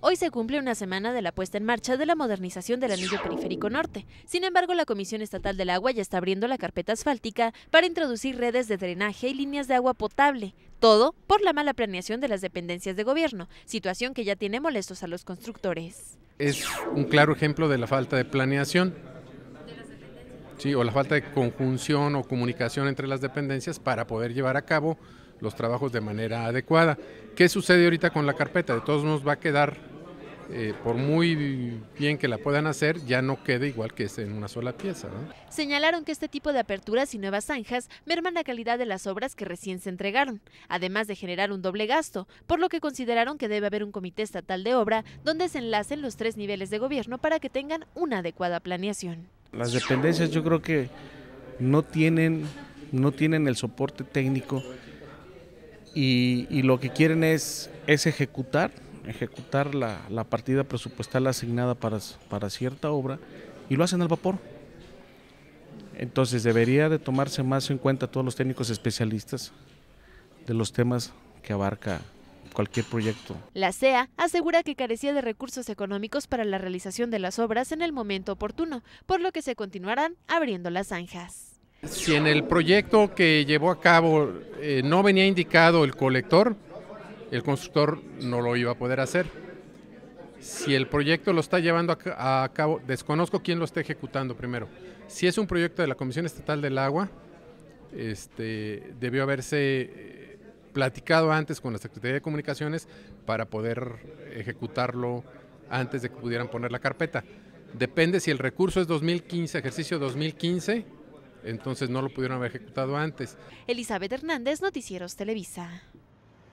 Hoy se cumple una semana de la puesta en marcha de la modernización del anillo periférico norte. Sin embargo, la Comisión Estatal del Agua ya está abriendo la carpeta asfáltica para introducir redes de drenaje y líneas de agua potable. Todo por la mala planeación de las dependencias de gobierno, situación que ya tiene molestos a los constructores. Es un claro ejemplo de la falta de planeación. Sí, o la falta de conjunción o comunicación entre las dependencias para poder llevar a cabo los trabajos de manera adecuada. ¿Qué sucede ahorita con la carpeta? De todos nos va a quedar eh, por muy bien que la puedan hacer, ya no quede igual que es en una sola pieza. Señalaron que este tipo de aperturas y nuevas zanjas merman la calidad de las obras que recién se entregaron, además de generar un doble gasto, por lo que consideraron que debe haber un comité estatal de obra donde se enlacen los tres niveles de gobierno para que tengan una adecuada planeación. Las dependencias yo creo que no tienen, no tienen el soporte técnico y, lo que quieren es, es ejecutar ejecutar la, la partida presupuestal asignada para, para cierta obra y lo hacen al vapor. Entonces debería de tomarse más en cuenta todos los técnicos especialistas de los temas que abarca cualquier proyecto. La CEA asegura que carecía de recursos económicos para la realización de las obras en el momento oportuno, por lo que se continuarán abriendo las zanjas. Si en el proyecto que llevó a cabo eh, no venía indicado el colector, el constructor no lo iba a poder hacer. Si el proyecto lo está llevando a cabo, desconozco quién lo está ejecutando primero. Si es un proyecto de la Comisión Estatal del Agua, este, debió haberse eh, platicado antes con la Secretaría de Comunicaciones para poder ejecutarlo antes de que pudieran poner la carpeta. Depende si el recurso es 2015, ejercicio 2015, entonces no lo pudieron haber ejecutado antes. Elizabeth Hernández, Noticieros Televisa.